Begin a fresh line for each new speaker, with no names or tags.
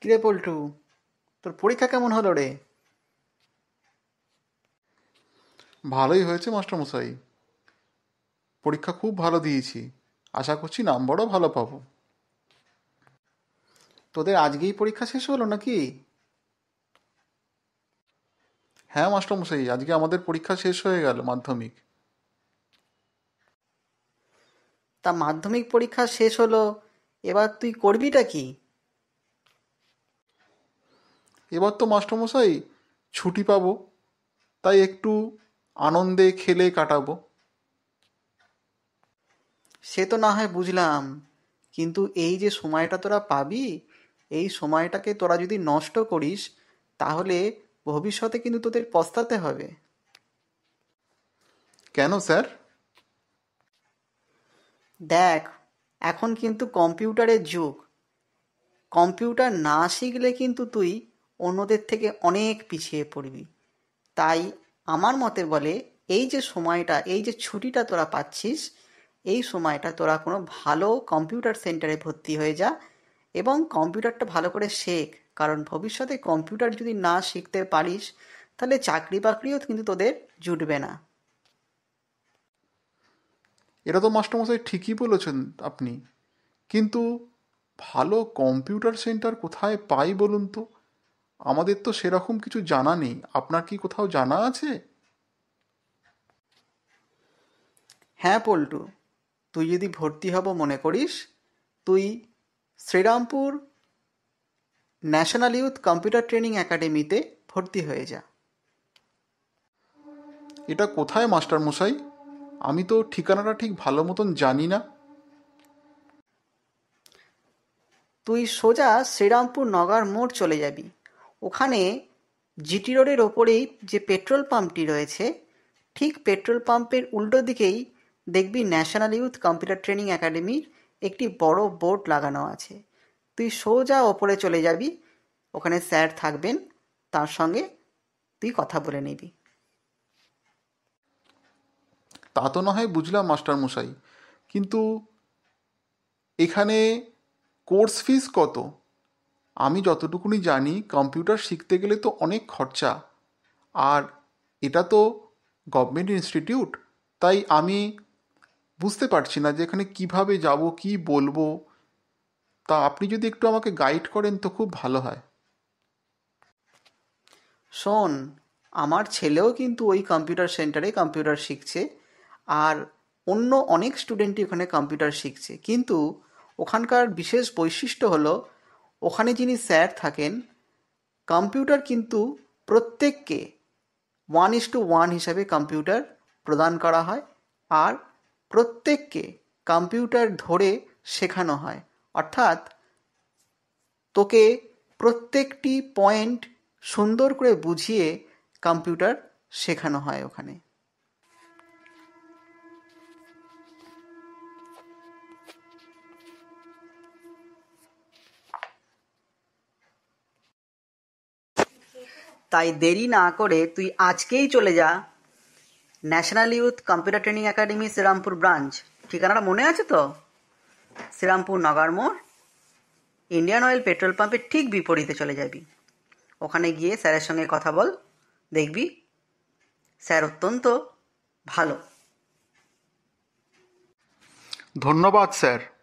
কিরে পল্টু তোর পরীক্ষা কেমন হলো রে
ভালোই হয়েছে মাস্টারমশাই পরীক্ষা খুব ভালো দিয়েছি আশা করছি নাম্বারও ভালো পাবো তোদের আজকেই পরীক্ষা শেষ হলো নাকি হ্যাঁ মাস্টারমশাই আজকে আমাদের পরীক্ষা শেষ হয়ে গেল মাধ্যমিক
তা মাধ্যমিক পরীক্ষা শেষ হলো এবার তুই করবিটা কি
এবার তো মাস্টারমশাই ছুটি পাব তাই একটু আনন্দে খেলে কাটাবো
সে তো না হয় বুঝলাম কিন্তু এই যে সময়টা তোরা পাবি এই সময়টাকে তোরা যদি নষ্ট করিস তাহলে ভবিষ্যতে কিন্তু তোদের পস্তাতে হবে কেন স্যার দেখ এখন কিন্তু কম্পিউটারের যুগ কম্পিউটার না শিখলে কিন্তু তুই অন্যদের থেকে অনেক পিছিয়ে পড়বি তাই আমার মতে বলে এই যে সময়টা এই যে ছুটিটা তোরা পাচ্ছিস এই সময়টা তোরা কোনো ভালো কম্পিউটার সেন্টারে ভর্তি হয়ে যা এবং কম্পিউটারটা ভালো করে শেখ কারণ ভবিষ্যতে কম্পিউটার যদি না শিখতে পারিস তাহলে চাকরি বাকরিও কিন্তু তোদের জুটবে না
এটা তো মাস্টারমশাই ঠিকই বলেছেন আপনি কিন্তু ভালো কম্পিউটার সেন্টার কোথায় পাই বলুন তো আমাদের তো সেরকম কিছু জানা নেই আপনার কি কোথাও জানা আছে হ্যাঁ
পল্টু তুই যদি ভর্তি হব মনে করিস তুই Srirampur
national youth computer training একাডেমিতে ভর্তি হয়ে যা এটা কোথায় মাস্টার মশাই আমি তো ঠিকানাটা ঠিক ভালো মতন জানি না তুই
সোজা শ্রীরামপুর নগর মোড় চলে যাবি ওখানে জিটি রোডের ওপরেই যে পেট্রোল পাম্পটি রয়েছে ঠিক পেট্রোল পাম্পের উল্টো দিকেই দেখবি ন্যাশনাল ইউথ কম্পিউটার ট্রেনিং একাডেমির একটি বড় বোর্ড লাগানো আছে তুই সোজা ওপরে চলে যাবি ওখানে স্যার থাকবেন তার সঙ্গে তুই
কথা বলে নিবি তা তো না হয় বুঝলাম মাস্টার মশাই কিন্তু এখানে কোর্স ফিস কত আমি যতটুকুনি জানি কম্পিউটার শিখতে গেলে তো অনেক খরচা আর এটা তো গভর্নমেন্ট ইনস্টিটিউট তাই আমি বুঝতে পারছি না যে এখানে কীভাবে যাব কি বলবো তা আপনি যদি একটু আমাকে গাইড করেন তো খুব ভালো হয় শোন
আমার ছেলেও কিন্তু ওই কম্পিউটার সেন্টারে কম্পিউটার শিখছে আর অন্য অনেক স্টুডেন্টই ওখানে কম্পিউটার শিখছে কিন্তু ওখানকার বিশেষ বৈশিষ্ট্য হলো ওখানে যিনি স্যার থাকেন কম্পিউটার কিন্তু প্রত্যেককে ওয়ান ইস টু ওয়ান হিসাবে কম্পিউটার প্রদান করা হয় আর প্রত্যেককে কম্পিউটার ধরে শেখানো হয় অর্থাৎ তোকে প্রত্যেকটি পয়েন্ট সুন্দর করে বুঝিয়ে কম্পিউটার শেখানো হয় ওখানে তাই দেরি না করে তুই আজকেই চলে যা national youth computer training academy Srirampur branch ঠিকানাটা মনে আছে তো শ্রীরামপুর নগর মোড় ইন্ডিয়ান অয়েল পেট্রোল পাম্পের ঠিক বিপরীতে চলে যাবি ওখানে গিয়ে স্যারের সঙ্গে কথা বল দেখবি স্যার অত্যন্ত ভালো
ধন্যবাদ স্যার